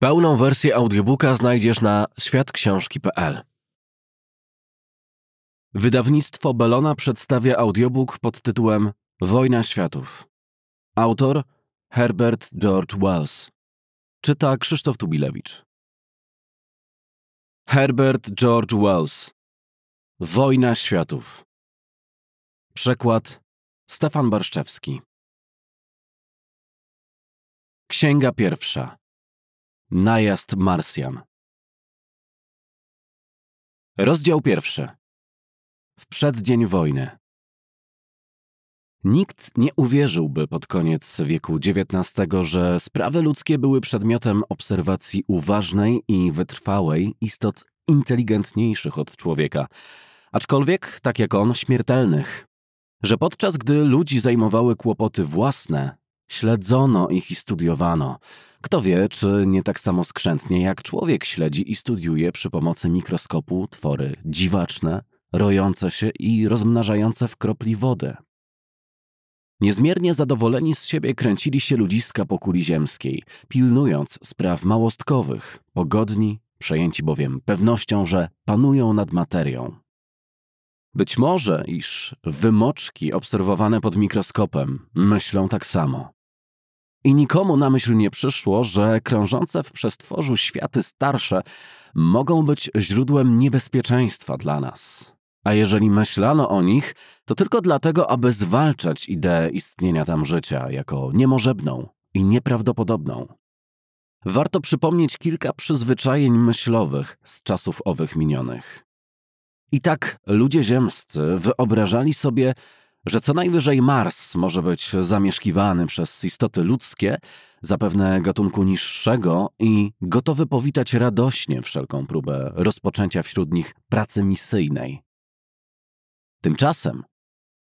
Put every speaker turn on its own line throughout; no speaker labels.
Pełną wersję audiobooka znajdziesz na światksiążki.pl. Wydawnictwo Belona przedstawia audiobook pod tytułem Wojna światów. Autor Herbert George Wells. Czyta Krzysztof Tubilewicz. Herbert George Wells. Wojna światów. Przekład Stefan Barszczewski. Księga pierwsza. Najazd Marsjan. Rozdział pierwszy. W przeddzień wojny. Nikt nie uwierzyłby pod koniec wieku XIX, że sprawy ludzkie były przedmiotem obserwacji uważnej i wytrwałej istot inteligentniejszych od człowieka, aczkolwiek, tak jak on, śmiertelnych. Że podczas gdy ludzi zajmowały kłopoty własne, Śledzono ich i studiowano. Kto wie, czy nie tak samo skrzętnie jak człowiek śledzi i studiuje przy pomocy mikroskopu twory dziwaczne, rojące się i rozmnażające w kropli wodę. Niezmiernie zadowoleni z siebie kręcili się ludziska po kuli ziemskiej, pilnując spraw małostkowych, pogodni, przejęci bowiem pewnością, że panują nad materią. Być może, iż wymoczki obserwowane pod mikroskopem myślą tak samo. I nikomu na myśl nie przyszło, że krążące w przestworzu światy starsze mogą być źródłem niebezpieczeństwa dla nas. A jeżeli myślano o nich, to tylko dlatego, aby zwalczać ideę istnienia tam życia jako niemożebną i nieprawdopodobną. Warto przypomnieć kilka przyzwyczajeń myślowych z czasów owych minionych. I tak ludzie ziemscy wyobrażali sobie, że co najwyżej Mars może być zamieszkiwany przez istoty ludzkie, zapewne gatunku niższego, i gotowy powitać radośnie wszelką próbę rozpoczęcia wśród nich pracy misyjnej. Tymczasem,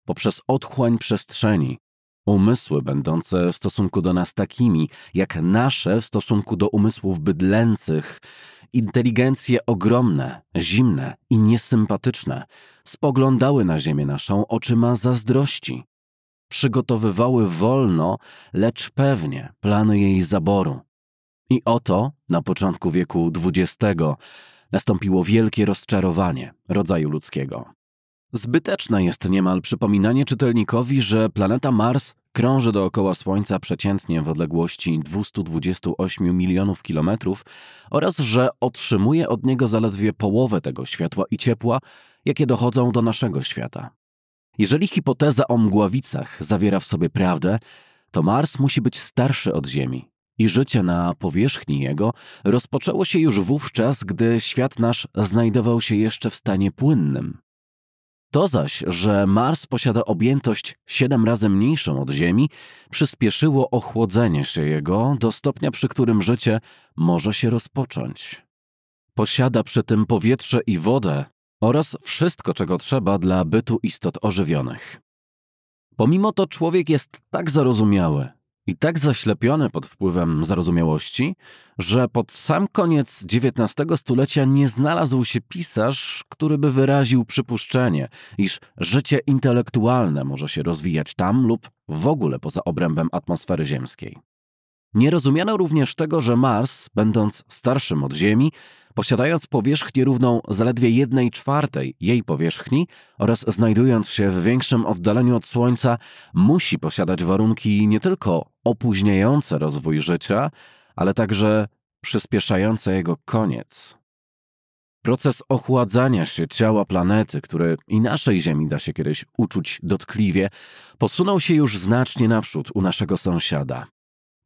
poprzez otchłań przestrzeni, umysły będące w stosunku do nas takimi, jak nasze w stosunku do umysłów bydlęcych, Inteligencje ogromne, zimne i niesympatyczne spoglądały na ziemię naszą oczyma zazdrości. Przygotowywały wolno, lecz pewnie plany jej zaboru. I oto, na początku wieku XX, nastąpiło wielkie rozczarowanie rodzaju ludzkiego. Zbyteczne jest niemal przypominanie czytelnikowi, że planeta Mars krąży dookoła Słońca przeciętnie w odległości 228 milionów kilometrów oraz że otrzymuje od niego zaledwie połowę tego światła i ciepła, jakie dochodzą do naszego świata. Jeżeli hipoteza o mgławicach zawiera w sobie prawdę, to Mars musi być starszy od Ziemi i życie na powierzchni jego rozpoczęło się już wówczas, gdy świat nasz znajdował się jeszcze w stanie płynnym. To zaś, że Mars posiada objętość 7 razy mniejszą od Ziemi, przyspieszyło ochłodzenie się jego do stopnia, przy którym życie może się rozpocząć. Posiada przy tym powietrze i wodę oraz wszystko, czego trzeba dla bytu istot ożywionych. Pomimo to człowiek jest tak zarozumiały, i tak zaślepiony pod wpływem zarozumiałości, że pod sam koniec XIX stulecia nie znalazł się pisarz, który by wyraził przypuszczenie, iż życie intelektualne może się rozwijać tam lub w ogóle poza obrębem atmosfery ziemskiej. Nie rozumiano również tego, że Mars, będąc starszym od Ziemi, Posiadając powierzchnię równą zaledwie jednej czwartej jej powierzchni oraz znajdując się w większym oddaleniu od Słońca, musi posiadać warunki nie tylko opóźniające rozwój życia, ale także przyspieszające jego koniec. Proces ochładzania się ciała planety, który i naszej Ziemi da się kiedyś uczuć dotkliwie, posunął się już znacznie naprzód u naszego sąsiada.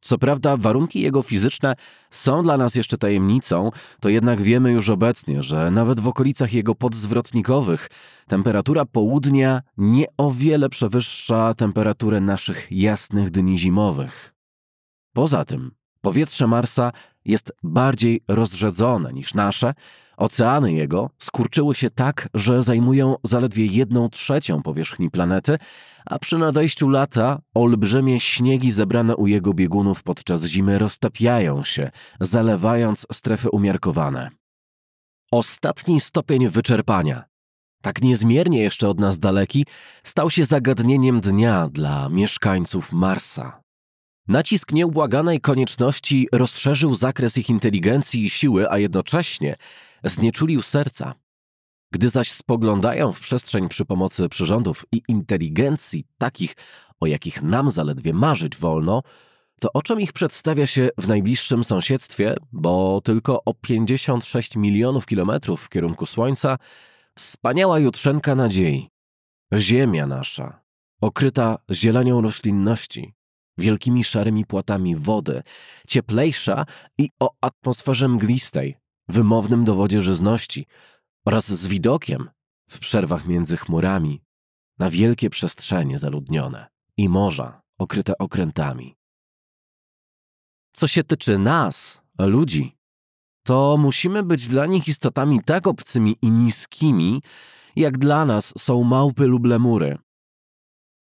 Co prawda, warunki jego fizyczne są dla nas jeszcze tajemnicą, to jednak wiemy już obecnie, że nawet w okolicach jego podzwrotnikowych temperatura południa nie o wiele przewyższa temperaturę naszych jasnych dni zimowych. Poza tym, powietrze Marsa jest bardziej rozrzedzone niż nasze, oceany jego skurczyły się tak, że zajmują zaledwie jedną trzecią powierzchni planety, a przy nadejściu lata olbrzymie śniegi zebrane u jego biegunów podczas zimy roztapiają się, zalewając strefy umiarkowane. Ostatni stopień wyczerpania, tak niezmiernie jeszcze od nas daleki, stał się zagadnieniem dnia dla mieszkańców Marsa. Nacisk nieubłaganej konieczności rozszerzył zakres ich inteligencji i siły, a jednocześnie znieczulił serca. Gdy zaś spoglądają w przestrzeń przy pomocy przyrządów i inteligencji, takich, o jakich nam zaledwie marzyć wolno, to o czym ich przedstawia się w najbliższym sąsiedztwie, bo tylko o 56 milionów kilometrów w kierunku Słońca, wspaniała jutrzenka nadziei. Ziemia nasza, okryta zielenią roślinności, wielkimi szarymi płatami wody, cieplejsza i o atmosferze mglistej, wymownym dowodzie żyzności oraz z widokiem w przerwach między chmurami na wielkie przestrzenie zaludnione i morza okryte okrętami. Co się tyczy nas, ludzi, to musimy być dla nich istotami tak obcymi i niskimi, jak dla nas są małpy lub lemury,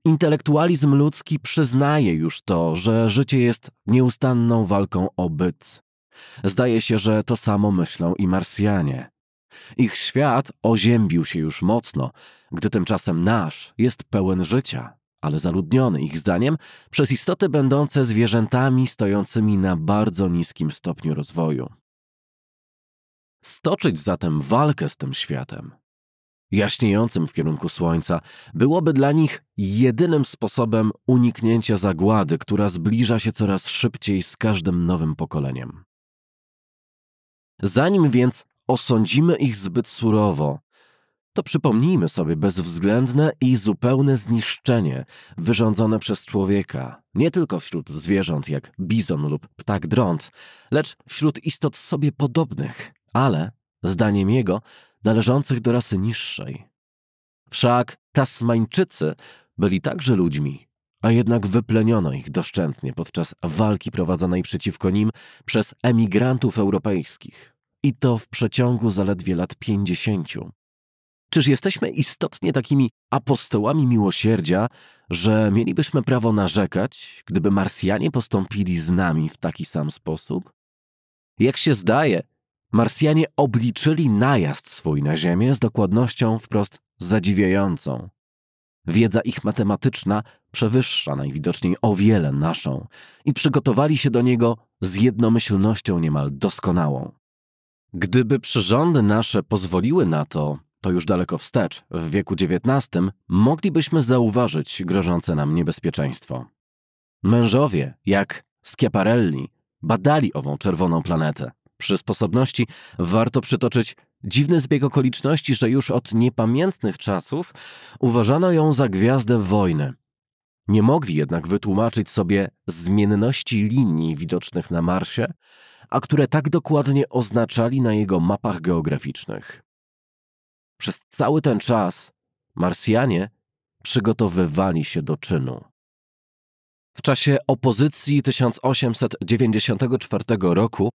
Intelektualizm ludzki przyznaje już to, że życie jest nieustanną walką o byt. Zdaje się, że to samo myślą i Marsjanie. Ich świat oziębił się już mocno, gdy tymczasem nasz jest pełen życia, ale zaludniony, ich zdaniem, przez istoty będące zwierzętami stojącymi na bardzo niskim stopniu rozwoju. Stoczyć zatem walkę z tym światem jaśniejącym w kierunku słońca, byłoby dla nich jedynym sposobem uniknięcia zagłady, która zbliża się coraz szybciej z każdym nowym pokoleniem. Zanim więc osądzimy ich zbyt surowo, to przypomnijmy sobie bezwzględne i zupełne zniszczenie wyrządzone przez człowieka, nie tylko wśród zwierząt jak bizon lub ptak drąt, lecz wśród istot sobie podobnych, ale zdaniem jego, należących do rasy niższej. Wszak Tasmańczycy byli także ludźmi, a jednak wypleniono ich doszczętnie podczas walki prowadzonej przeciwko nim przez emigrantów europejskich. I to w przeciągu zaledwie lat pięćdziesięciu. Czyż jesteśmy istotnie takimi apostołami miłosierdzia, że mielibyśmy prawo narzekać, gdyby Marsjanie postąpili z nami w taki sam sposób? Jak się zdaje, Marsjanie obliczyli najazd swój na Ziemię z dokładnością wprost zadziwiającą. Wiedza ich matematyczna przewyższa najwidoczniej o wiele naszą i przygotowali się do niego z jednomyślnością niemal doskonałą. Gdyby przyrządy nasze pozwoliły na to, to już daleko wstecz, w wieku XIX, moglibyśmy zauważyć grożące nam niebezpieczeństwo. Mężowie, jak Schiaparelli, badali ową czerwoną planetę przy sposobności warto przytoczyć dziwny zbieg okoliczności, że już od niepamiętnych czasów uważano ją za gwiazdę wojny. Nie mogli jednak wytłumaczyć sobie zmienności linii widocznych na Marsie, a które tak dokładnie oznaczali na jego mapach geograficznych. Przez cały ten czas Marsjanie przygotowywali się do czynu. W czasie opozycji 1894 roku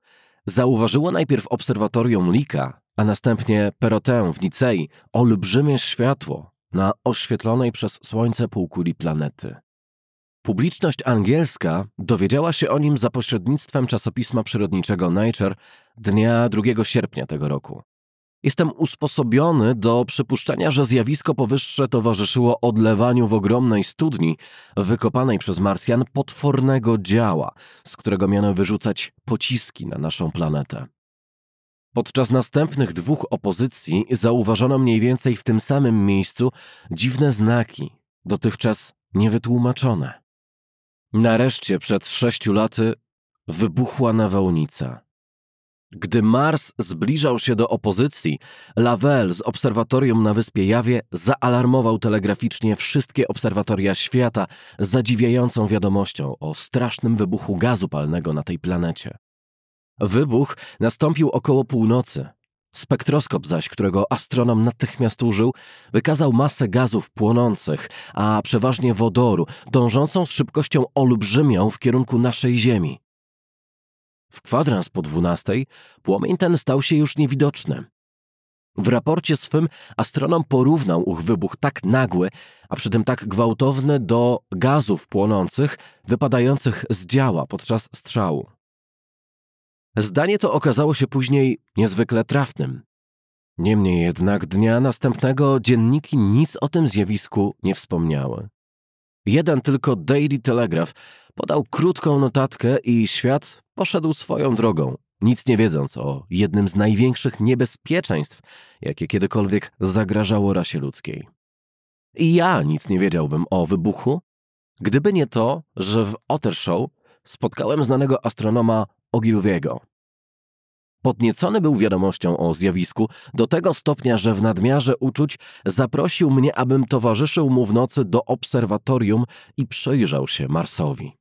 zauważyło najpierw obserwatorium Lika, a następnie Perotę w Nicei olbrzymie światło na oświetlonej przez słońce półkuli planety. Publiczność angielska dowiedziała się o nim za pośrednictwem czasopisma przyrodniczego Nature dnia 2 sierpnia tego roku. Jestem usposobiony do przypuszczenia, że zjawisko powyższe towarzyszyło odlewaniu w ogromnej studni wykopanej przez Marsjan potwornego działa, z którego miano wyrzucać pociski na naszą planetę. Podczas następnych dwóch opozycji zauważono mniej więcej w tym samym miejscu dziwne znaki, dotychczas niewytłumaczone. Nareszcie przed sześciu laty wybuchła nawałnica. Gdy Mars zbliżał się do opozycji, Lavelle z obserwatorium na wyspie Jawie zaalarmował telegraficznie wszystkie obserwatoria świata zadziwiającą wiadomością o strasznym wybuchu gazu palnego na tej planecie. Wybuch nastąpił około północy. Spektroskop zaś, którego astronom natychmiast użył, wykazał masę gazów płonących, a przeważnie wodoru, dążącą z szybkością olbrzymią w kierunku naszej Ziemi. W kwadrans po dwunastej płomień ten stał się już niewidoczny. W raporcie swym astronom porównał ów wybuch tak nagły, a przy tym tak gwałtowny do gazów płonących wypadających z działa podczas strzału. Zdanie to okazało się później niezwykle trafnym. Niemniej jednak dnia następnego dzienniki nic o tym zjawisku nie wspomniały. Jeden tylko Daily Telegraph podał krótką notatkę i świat poszedł swoją drogą, nic nie wiedząc o jednym z największych niebezpieczeństw, jakie kiedykolwiek zagrażało rasie ludzkiej. I ja nic nie wiedziałbym o wybuchu, gdyby nie to, że w Show spotkałem znanego astronoma Ogilwiego. Podniecony był wiadomością o zjawisku do tego stopnia, że w nadmiarze uczuć zaprosił mnie, abym towarzyszył mu w nocy do obserwatorium i przyjrzał się Marsowi.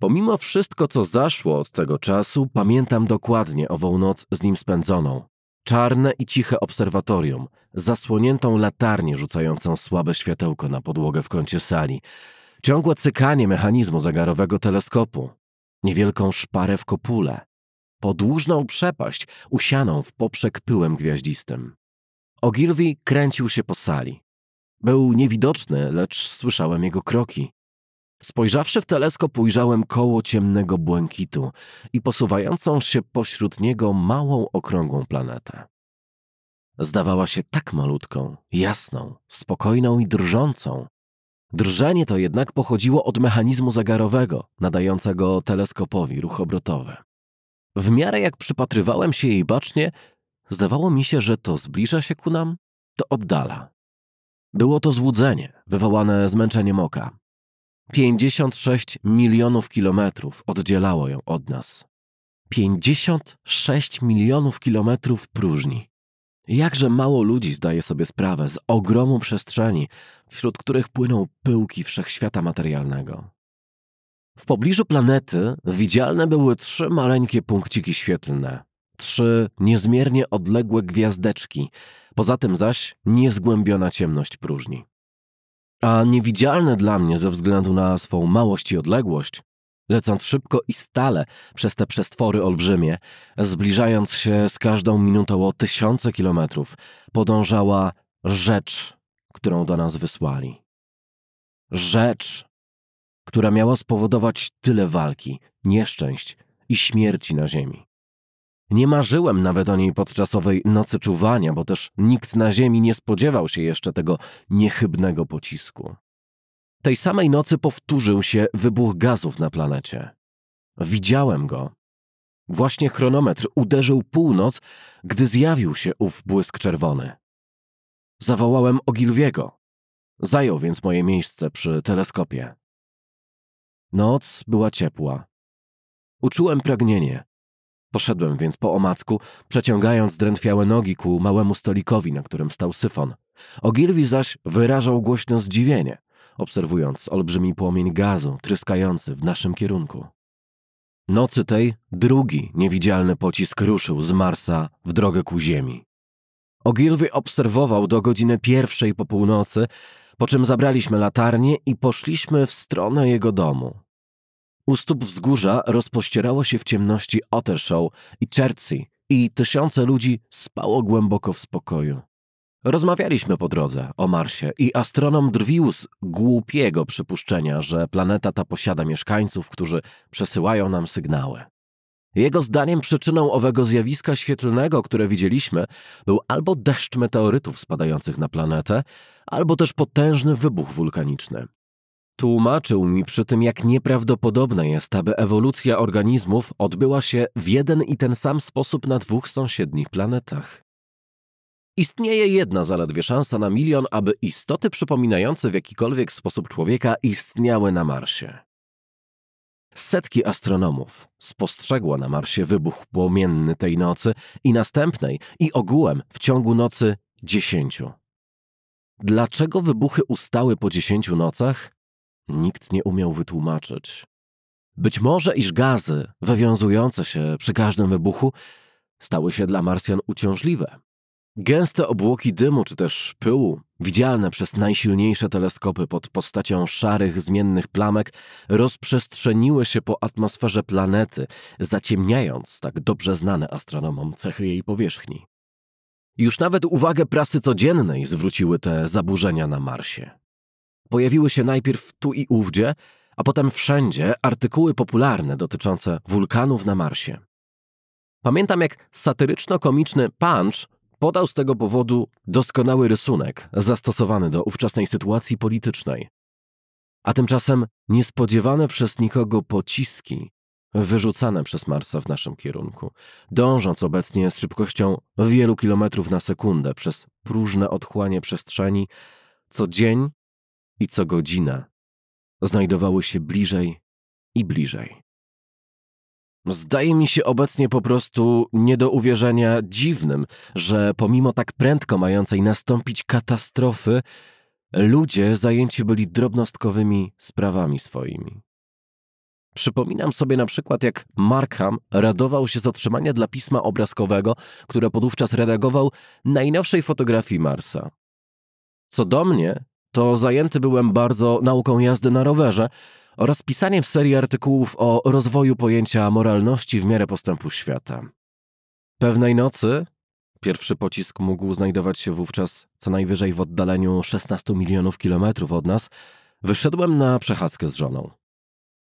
Pomimo wszystko, co zaszło od tego czasu, pamiętam dokładnie ową noc z nim spędzoną. Czarne i ciche obserwatorium, zasłoniętą latarnię rzucającą słabe światełko na podłogę w kącie sali, ciągłe cykanie mechanizmu zegarowego teleskopu, niewielką szparę w kopule, podłużną przepaść usianą w poprzek pyłem gwiaździstym. Ogilvy kręcił się po sali. Był niewidoczny, lecz słyszałem jego kroki. Spojrzawszy w teleskop, ujrzałem koło ciemnego błękitu i posuwającą się pośród niego małą, okrągłą planetę. Zdawała się tak malutką, jasną, spokojną i drżącą. Drżenie to jednak pochodziło od mechanizmu zegarowego, nadającego teleskopowi ruch obrotowy. W miarę jak przypatrywałem się jej bacznie, zdawało mi się, że to zbliża się ku nam, to oddala. Było to złudzenie wywołane zmęczeniem oka. 56 milionów kilometrów oddzielało ją od nas. 56 milionów kilometrów próżni. Jakże mało ludzi zdaje sobie sprawę z ogromu przestrzeni, wśród których płyną pyłki wszechświata materialnego. W pobliżu planety widzialne były trzy maleńkie punkciki świetlne, trzy niezmiernie odległe gwiazdeczki, poza tym zaś niezgłębiona ciemność próżni. A niewidzialne dla mnie ze względu na swą małość i odległość, lecąc szybko i stale przez te przestwory olbrzymie, zbliżając się z każdą minutą o tysiące kilometrów, podążała rzecz, którą do nas wysłali. Rzecz, która miała spowodować tyle walki, nieszczęść i śmierci na ziemi. Nie marzyłem nawet o niej podczas owej nocy czuwania, bo też nikt na ziemi nie spodziewał się jeszcze tego niechybnego pocisku. Tej samej nocy powtórzył się wybuch gazów na planecie. Widziałem go. Właśnie chronometr uderzył północ, gdy zjawił się ów błysk czerwony. Zawołałem Ogilwiego. Zajął więc moje miejsce przy teleskopie. Noc była ciepła. Uczułem pragnienie. Poszedłem więc po omacku, przeciągając drętwiałe nogi ku małemu stolikowi, na którym stał syfon. Ogilwi zaś wyrażał głośne zdziwienie, obserwując olbrzymi płomień gazu tryskający w naszym kierunku. Nocy tej drugi niewidzialny pocisk ruszył z Marsa w drogę ku Ziemi. Ogilvy obserwował do godziny pierwszej po północy, po czym zabraliśmy latarnię i poszliśmy w stronę jego domu. U stóp wzgórza rozpościerało się w ciemności Ottershaw i Chertsey i tysiące ludzi spało głęboko w spokoju. Rozmawialiśmy po drodze o Marsie i astronom drwił z głupiego przypuszczenia, że planeta ta posiada mieszkańców, którzy przesyłają nam sygnały. Jego zdaniem przyczyną owego zjawiska świetlnego, które widzieliśmy, był albo deszcz meteorytów spadających na planetę, albo też potężny wybuch wulkaniczny. Tłumaczył mi przy tym, jak nieprawdopodobne jest, aby ewolucja organizmów odbyła się w jeden i ten sam sposób na dwóch sąsiednich planetach. Istnieje jedna zaledwie szansa na milion, aby istoty przypominające w jakikolwiek sposób człowieka istniały na Marsie. Setki astronomów spostrzegło na Marsie wybuch płomienny tej nocy i następnej, i ogółem w ciągu nocy dziesięciu. Dlaczego wybuchy ustały po dziesięciu nocach? Nikt nie umiał wytłumaczyć. Być może iż gazy, wywiązujące się przy każdym wybuchu, stały się dla Marsjan uciążliwe. Gęste obłoki dymu czy też pyłu widzialne przez najsilniejsze teleskopy pod postacią szarych, zmiennych plamek, rozprzestrzeniły się po atmosferze planety, zaciemniając tak dobrze znane astronomom cechy jej powierzchni. Już nawet uwagę prasy codziennej zwróciły te zaburzenia na Marsie. Pojawiły się najpierw tu i ówdzie, a potem wszędzie artykuły popularne dotyczące wulkanów na Marsie. Pamiętam, jak satyryczno-komiczny Punch Podał z tego powodu doskonały rysunek zastosowany do ówczesnej sytuacji politycznej. A tymczasem niespodziewane przez nikogo pociski wyrzucane przez Marsa w naszym kierunku, dążąc obecnie z szybkością wielu kilometrów na sekundę przez próżne odchłanie przestrzeni, co dzień i co godzinę znajdowały się bliżej i bliżej. Zdaje mi się obecnie po prostu nie do uwierzenia dziwnym, że pomimo tak prędko mającej nastąpić katastrofy, ludzie zajęci byli drobnostkowymi sprawami swoimi. Przypominam sobie na przykład, jak Markham radował się z otrzymania dla pisma obrazkowego, które podówczas redagował najnowszej fotografii Marsa. Co do mnie, to zajęty byłem bardzo nauką jazdy na rowerze oraz pisaniem serii artykułów o rozwoju pojęcia moralności w miarę postępu świata. Pewnej nocy pierwszy pocisk mógł znajdować się wówczas co najwyżej w oddaleniu 16 milionów kilometrów od nas, wyszedłem na przechadzkę z żoną.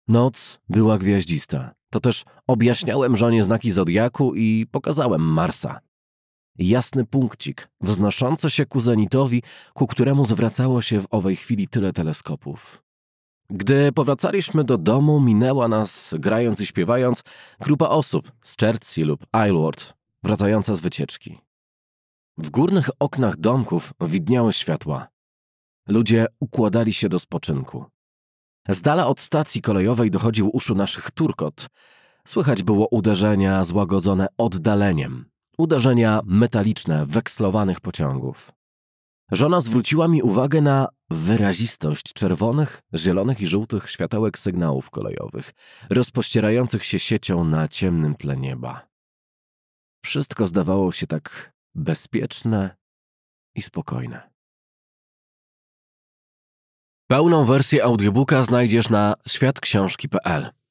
Noc była gwiaździsta. To też objaśniałem żonie znaki zodiaku i pokazałem Marsa jasny punkcik, wznoszący się ku zenitowi, ku któremu zwracało się w owej chwili tyle teleskopów. Gdy powracaliśmy do domu, minęła nas, grając i śpiewając, grupa osób z Chertsey lub Aylward wracająca z wycieczki. W górnych oknach domków widniały światła. Ludzie układali się do spoczynku. Z dala od stacji kolejowej dochodził uszu naszych turkot. Słychać było uderzenia złagodzone oddaleniem, uderzenia metaliczne wekslowanych pociągów. Żona zwróciła mi uwagę na wyrazistość czerwonych, zielonych i żółtych światełek sygnałów kolejowych, rozpościerających się siecią na ciemnym tle nieba. Wszystko zdawało się tak bezpieczne i spokojne. Pełną wersję audiobooka znajdziesz na światksiążki.pl.